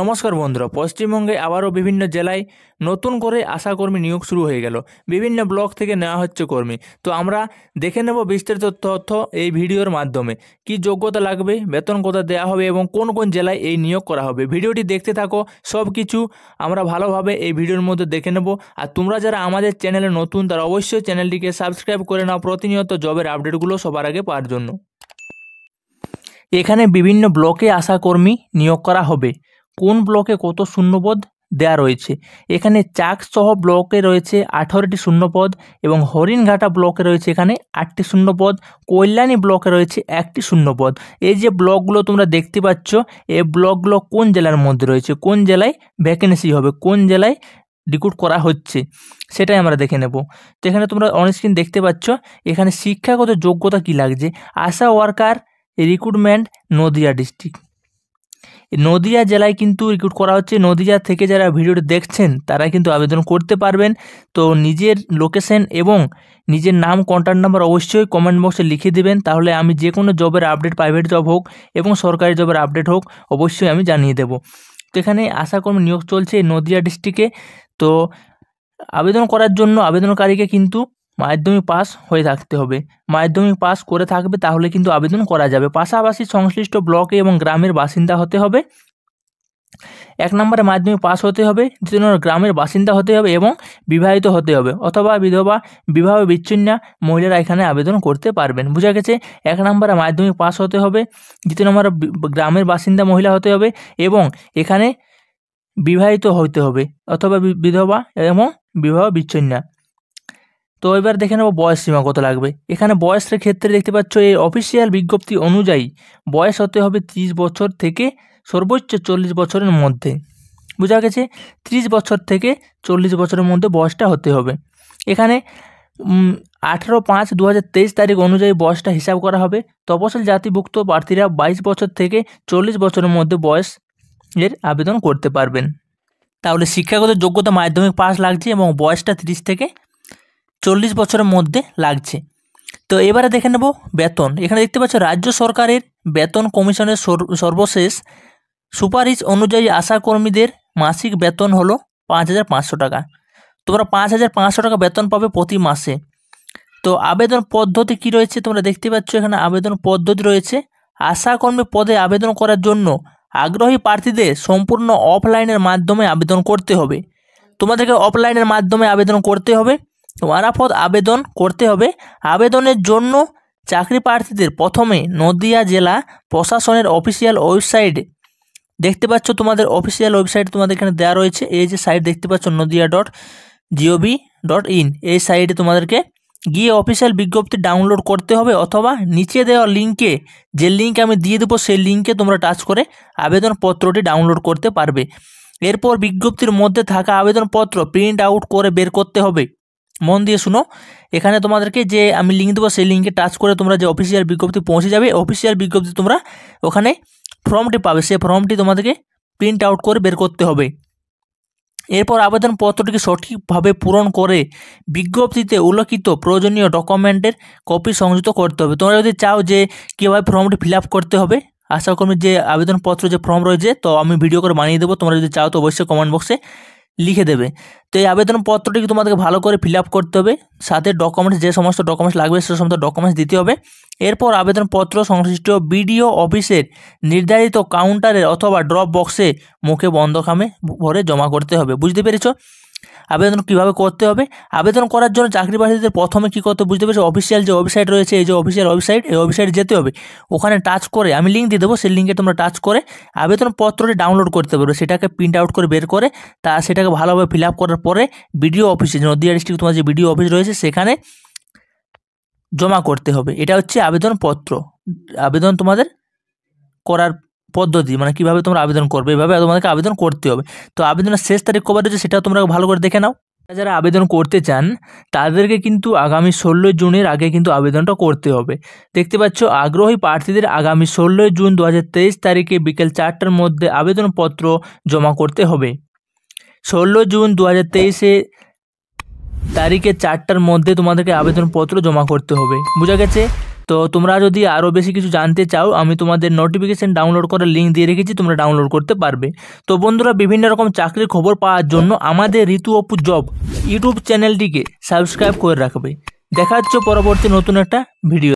নমস্কার বন্ধুরা পশ্চিমবঙ্গে আবারও বিভিন্ন জেলায় নতুন করে আশাকর্মী নিয়োগ শুরু হয়ে গেল বিভিন্ন ব্লক থেকে নেওয়া হচ্ছে কর্মী তো আমরা দেখে নেব বিস্তারিত তথ্য এই ভিডিওর মাধ্যমে কি যোগ্যতা লাগবে বেতন কোথা দেওয়া হবে এবং কোন কোন জেলায় এই নিয়োগ করা হবে ভিডিওটি দেখতে থাকো সব কিছু আমরা ভালোভাবে এই ভিডিওর মধ্যে দেখে নেব আর তোমরা যারা আমাদের চ্যানেলে নতুন তারা অবশ্যই চ্যানেলটিকে সাবস্ক্রাইব করে নাও প্রতিনিয়ত জবের আপডেটগুলো সবার আগে পাওয়ার জন্য এখানে বিভিন্ন ব্লকে আশাকর্মী নিয়োগ করা হবে কোন ব্লকে কত শূন্যপদ দেয়া রয়েছে এখানে চাকসহ ব্লকে রয়েছে আঠারোটি শূন্যপদ এবং হরিণঘাটা ব্লকে রয়েছে এখানে আটটি শূন্যপদ কল্যাণী ব্লকে রয়েছে একটি শূন্যপদ এই যে ব্লকগুলো তোমরা দেখতে পাচ্ছ এই ব্লকগুলো কোন জেলার মধ্যে রয়েছে কোন জেলায় ভ্যাকেন্সি হবে কোন জেলায় রিক্রুট করা হচ্ছে সেটাই আমরা দেখে নেব তো এখানে তোমরা অনস্ক্রিন দেখতে পাচ্ছ এখানে শিক্ষাগত যোগ্যতা কি লাগছে ASHA worker recruitment Nadia district Nadia জেলায় কিন্তু রিক্রুট করা হচ্ছে নদিয়া থেকে যারা ভিডিওটি দেখছেন তারা কিন্তু আবেদন করতে পারবেন তো নিজের লোকেশন এবং নিজের নাম কন্ট্যাক্ট নাম্বার অবশ্যই কমেন্ট বক্সে লিখে দেবেন তাহলে আমি যে কোনো জবের আপডেট প্রাইভেট জব হোক এবং সরকারি জবের আপডেট হোক অবশ্যই আমি জানিয়ে দেব তো এখানে আশাকর্মী নিয়োগ চলছে নদিয়া ডিস্ট্রিক্টে তো আবেদন করার জন্য আবেদনকারীকে কিন্তু মাধ্যমিক পাস হয়ে থাকতে হবে মাধ্যমিক পাস করে থাকবে তাহলে কিন্তু আবেদন করা যাবে পাশাপাশি সংশ্লিষ্ট ব্লকে এবং গ্রামের বাসিন্দা হতে হবে এক নম্বরে মাধ্যমিক পাস হতে হবে দ্বিতীয় নম্বর গ্রামের বাসিন্দা হতে হবে এবং বিবাহিত হতে হবে অথবা বিধবা বিবাহ বিচ্ছিন্না মহিলারা এখানে আবেদন করতে পারবেন বোঝা গেছে এক নম্বরে মাধ্যমিক পাস হতে হবে দ্বিতীয় নম্বরে গ্রামের বাসিন্দা মহিলা হতে হবে এবং এখানে বিবাহিত হতে হবে অথবা বিধবা এবং বিবাহ বিচ্ছিন্না তো এবার দেখে নেব বয়স সীমা কত লাগবে এখানে বয়সের ক্ষেত্রে দেখতে পাচ্ছ এই অফিসিয়াল বিজ্ঞপ্তি অনুযায়ী বয়স হতে হবে ত্রিশ বছর থেকে সর্বোচ্চ চল্লিশ বছরের মধ্যে বোঝা গেছে ত্রিশ বছর থেকে চল্লিশ বছরের মধ্যে বয়সটা হতে হবে এখানে আঠেরো পাঁচ দু তারিখ অনুযায়ী বয়সটা হিসাব করা হবে তপশিল জাতিভুক্ত প্রার্থীরা বাইশ বছর থেকে চল্লিশ বছরের মধ্যে বয়স এর আবেদন করতে পারবেন তাহলে শিক্ষাগত যোগ্যতা মাধ্যমিক পাস লাগছে এবং বয়সটা তিরিশ থেকে চল্লিশ বছরের মধ্যে লাগছে তো এবারে দেখে নেব বেতন এখানে দেখতে পাচ্ছ রাজ্য সরকারের বেতন কমিশনের সর্বশেষ সুপারিশ অনুযায়ী আশা কর্মীদের মাসিক বেতন হলো পাঁচ হাজার পাঁচশো টাকা তোমরা পাঁচ হাজার পাঁচশো টাকা বেতন পাবে প্রতি মাসে তো আবেদন পদ্ধতি কি রয়েছে তোমরা দেখতে পাচ্ছ এখানে আবেদন পদ্ধতি রয়েছে আশাকর্মী পদে আবেদন করার জন্য আগ্রহী প্রার্থীদের সম্পূর্ণ অফলাইনের মাধ্যমে আবেদন করতে হবে তোমাদেরকে অফলাইনের মাধ্যমে আবেদন করতে হবে ওয়ারাফত আবেদন করতে হবে আবেদনের জন্য চাকরি প্রার্থীদের প্রথমে নদিয়া জেলা প্রশাসনের অফিসিয়াল ওয়েবসাইট দেখতে পাচ্ছ তোমাদের অফিসিয়াল ওয়েবসাইট তোমাদের এখানে দেওয়া রয়েছে এই যে সাইট দেখতে পাচ্ছ Nadia dot GOV dot IN এই সাইটে তোমাদেরকে গিয়ে অফিসিয়াল বিজ্ঞপ্তি ডাউনলোড করতে হবে অথবা নিচে দেওয়া লিঙ্কে যে লিঙ্ক আমি দিয়ে দেবো সেই লিঙ্কে তোমরা টাচ করে আবেদনপত্রটি ডাউনলোড করতে পারবে এরপর বিজ্ঞপ্তির মধ্যে থাকা আবেদনপত্র প্রিন্ট আউট করে বের করতে হবে মন দিয়ে শুনো এখানে তোমাদেরকে যে আমি লিঙ্ক দেবো সেই লিঙ্কে টাচ করে তোমরা যে অফিসিয়াল বিজ্ঞপ্তি পৌঁছে যাবে অফিসিয়াল বিজ্ঞপ্তি তোমরা ওখানে ফর্মটি পাবে সেই ফর্মটি তোমাদেরকে প্রিন্ট আউট করে বের করতে হবে এরপর আবেদনপত্রটিকে সঠিকভাবে পূরণ করে বিজ্ঞপ্তিতে উল্লেখিত প্রয়োজনীয় ডকুমেন্টের কপি সংযুক্ত করতে হবে তোমরা যদি চাও যে কীভাবে ফর্মটি ফিল করতে হবে আশা কর্মীর যে আবেদনপত্র যে ফর্ম রয়েছে তো আমি ভিডিও করে বানিয়ে দেবো তোমরা যদি চাও তো অবশ্যই কমেন্ট বক্সে লিখে দেবে তো এই আবেদনপত্রটিকে তোমাদেরকে ভালো করে ফিল আপ করতে হবে সাথে ডকুমেন্টস যে সমস্ত ডকুমেন্টস লাগবে সে সমস্ত ডকুমেন্টস দিতে হবে এরপর আবেদনপত্র সংশ্লিষ্ট বিডিও অফিসের নির্ধারিত কাউন্টারে অথবা ড্রপ বক্সে মুখে বন্ধ খামে ভরে জমা করতে হবে বুঝতে পেরেছ আবেদন কিভাবে করতে হবে আবেদন করার জন্য চাকরি প্রার্থীদের প্রথমে কী করতে বুঝতে পেরেছি অফিসিয়াল যে ওয়েবসাইট রয়েছে এই যে অফিসিয়াল ওয়েবসাইট এই ওয়েবসাইটে যেতে হবে ওখানে টাচ করে আমি লিঙ্ক দিয়ে দেবো সেই লিঙ্কে তোমরা টাচ করে আবেদনপত্রটি ডাউনলোড করতে পারবে সেটাকে প্রিন্ট আউট করে বের করে তা সেটাকে ভালোভাবে ফিল আপ করার পরে বিডিও অফিসে নদিয়া ডিস্ট্রিক্ট তোমার যে বিডিও অফিস রয়েছে সেখানে জমা করতে হবে এটা হচ্ছে আবেদনপত্র আবেদন তোমাদের করার পদ্ধতি মানে কীভাবে তোমরা আবেদন করবে এভাবে তোমাদেরকে আবেদন করতে হবে তো আবেদনের শেষ তারিখ কবে রয়েছে সেটা তোমরা ভালো করে দেখে নাও যারা আবেদন করতে চান তাদেরকে কিন্তু আগামী ষোলোই জুনের আগে কিন্তু আবেদনটা করতে হবে দেখতে পাচ্ছ আগ্রহী প্রার্থীদের আগামী ষোলোই জুন দু তারিখে বিকেল চারটার মধ্যে আবেদনপত্র জমা করতে হবে ষোলো জুন দু হাজার তেইশে তারিখে চারটার মধ্যে তোমাদেরকে আবেদনপত্র জমা করতে হবে বোঝা গেছে তো তোমরা যদি আরও বেশি কিছু জানতে চাও আমি তোমাদের নোটিফিকেশান ডাউনলোড করার লিঙ্ক দিয়ে রেখেছি তোমরা ডাউনলোড করতে পারবে তো বন্ধুরা বিভিন্ন রকম চাকরির খবর পাওয়ার জন্য আমাদের ঋতু অপু জব ইউটিউব চ্যানেলটিকে সাবস্ক্রাইব করে রাখবে দেখা হচ্ছে পরবর্তী নতুন একটা ভিডিও